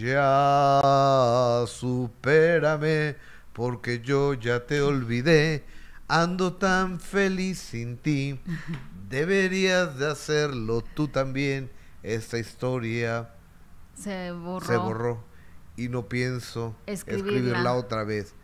Ya supérame, porque yo ya te olvidé. Ando tan feliz sin ti. Deberías de hacerlo tú también. Esta historia se borró, y no pienso escribirla otra vez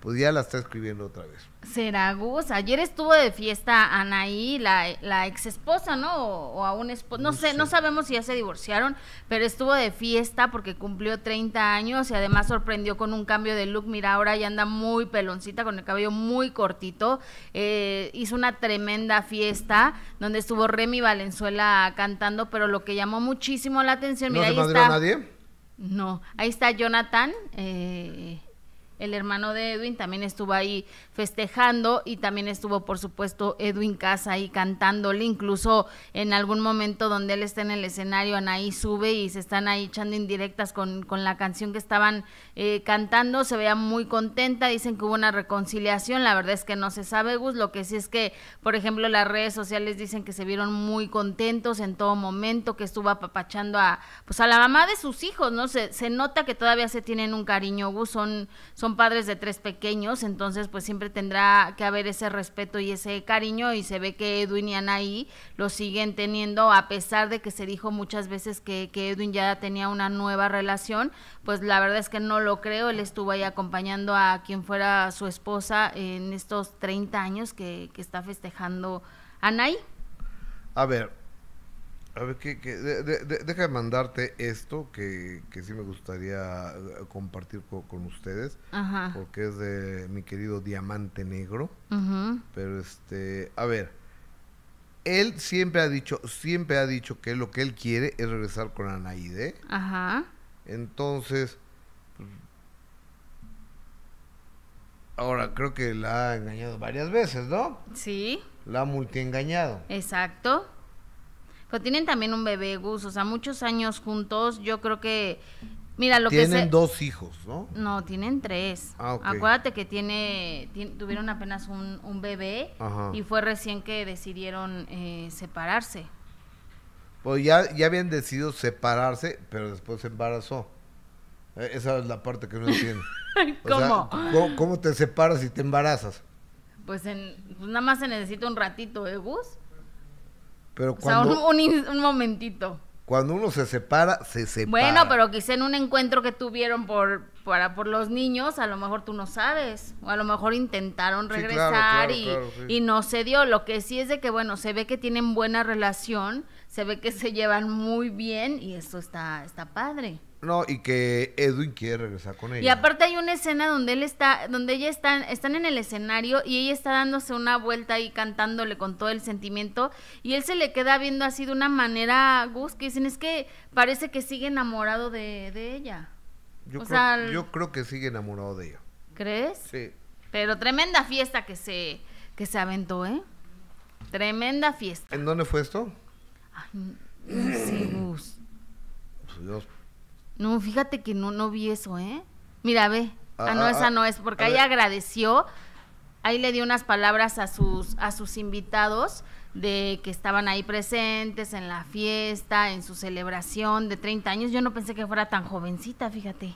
pues ya la está escribiendo otra vez. Zaragoza, ayer estuvo de fiesta Anaí, la, ex esposa, ¿no? O, aún esposa, no, sé, no sabemos si ya se divorciaron, pero estuvo de fiesta porque cumplió 30 años y además sorprendió con un cambio de look, mira, ahora ya anda muy peloncita, con el cabello muy cortito, eh, hizo una tremenda fiesta donde estuvo Remy Valenzuela cantando, pero lo que llamó muchísimo la atención, mira, ¿No ahí ¿No nadie? No, ahí está Jonathan, eh el hermano de Edwin también estuvo ahí festejando y también estuvo por supuesto Edwin Casa ahí cantándole, incluso en algún momento donde él está en el escenario, Anaí sube y se están ahí echando indirectas con, la canción que estaban eh, cantando, se veía muy contenta, dicen que hubo una reconciliación, la verdad es que no se sabe Gus, lo que sí es que por ejemplo las redes sociales dicen que se vieron muy contentos en todo momento, que estuvo apapachando a pues a la mamá de sus hijos, ¿no? Se, se nota que todavía se tienen un cariño Gus, son padres de tres pequeños, entonces pues siempre tendrá que haber ese respeto y ese cariño y se ve que Edwin y Anaí lo siguen teniendo a pesar de que se dijo muchas veces que, Edwin ya tenía una nueva relación, pues la verdad es que no lo creo, él estuvo ahí acompañando a quien fuera su esposa en estos 30 años que, que está festejando Anaí. A ver, a ver, que, deja de mandarte esto que, que, sí me gustaría eh, compartir con, ustedes, porque es de mi querido Diamante Negro. Pero este, a ver, él siempre ha dicho, siempre ha dicho que lo que él quiere es regresar con Anaide. Ajá. Entonces, ahora creo que la ha engañado varias veces, ¿no? Sí. La ha multiengañado. Exacto. Pues tienen también un bebé, Gus, o sea, muchos años juntos. Yo creo que, mira, lo ¿Tienen Tienen dos hijos, ¿no? No, tienen tres. Ah, Acuérdate que tiene, tuvieron apenas un, bebé y fue recién que decidieron eh, separarse. Pues ya, habían decidido separarse, pero después se embarazó. E-, esa es la parte que no entiendo. ¿Cómo? ¿cómo? te separas y te embarazas? Pues, en, pues nada más se necesita un ratito, ¿eh, Gus? Pero cuando, o sea, un momentito. Cuando uno se separa, se separa. Bueno, pero quizá en un encuentro que tuvieron por para por los niños, a lo mejor tú no sabes, o a lo mejor intentaron regresar y, no se dio. Lo que sí es de que, bueno, se ve que tienen buena relación, se ve que se llevan muy bien y eso está, está padre. No, y que Edwin quiere regresar con ella. Y aparte hay una escena donde él está, donde ella están, están en el escenario y ella está dándose una vuelta y cantándole con todo el sentimiento y él se le queda viendo así de una manera, Gus, que dicen es que parece que sigue enamorado de, de ella. Yo, creo, que sigue enamorado de ella. ¿Crees? Sí. Pero tremenda fiesta que se, que se aventó, ¿eh? Tremenda fiesta. ¿En dónde fue esto? Ay, no pues Dios. No, fíjate que no, no vi eso, ¿eh? Mira, ve. Ah, ah no, ah, esa ah. no es, porque ahí agradeció, ahí le dio unas palabras a sus, a sus invitados de que estaban ahí presentes en la fiesta, en su celebración de 30 años. Yo no pensé que fuera tan jovencita, fíjate.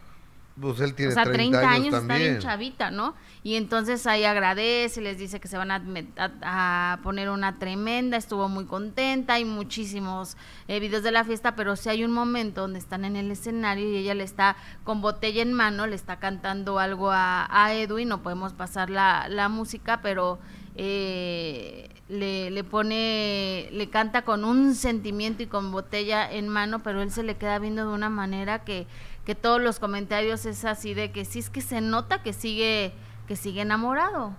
Pues él tiene o sea, 30, años, está bien chavita, ¿no? Y entonces ahí agradece, les dice que se van a, poner una tremenda, estuvo muy contenta, hay muchísimos eh, videos de la fiesta, pero sí hay un momento donde están en el escenario y ella le está con botella en mano, le está cantando algo a, Edwin, no podemos pasar la, la música, pero eh, le, le, pone, le canta con un sentimiento y con botella en mano, pero él se le queda viendo de una manera que, que todos los comentarios es así de que sí es que se nota que sigue, que sigue enamorado.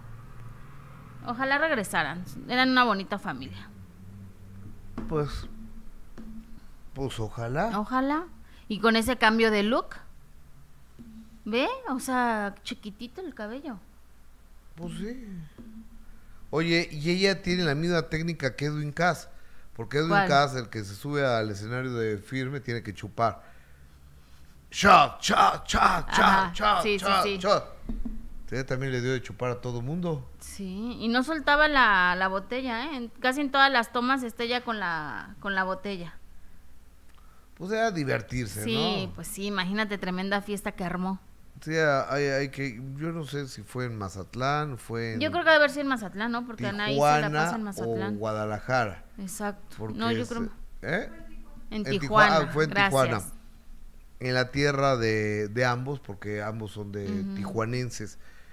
Ojalá regresaran, eran una bonita familia. Pues, pues ojalá. Ojalá. Y con ese cambio de look, ¿ve? O sea, chiquitito el cabello. Pues sí. Oye, y ella tiene la misma técnica que Edwin Cass, porque Edwin Cass, el que se sube al escenario de firme, tiene que chupar. Shot, shot, shot, shot, shot, sí, sí, sí. también le dio de chupar a todo mundo. Sí, y no soltaba la, botella, ¿eh? casi en todas las tomas está ella con la, con la botella. Pues era divertirse, ¿no? Sí, pues sí, imagínate tremenda fiesta que armó. Sí, hay, hay, que, yo no sé si fue en Mazatlán, fue en... Yo creo que debe ser en Mazatlán, ¿no? Porque Anaí se la pasa en Mazatlán. O Guadalajara. Exacto. No, yo creo... ¿Eh? En, Tijuana. Tijuana. Ah, fue en Gracias. Tijuana. En la tierra de, de, ambos, porque ambos son de tijuanenses.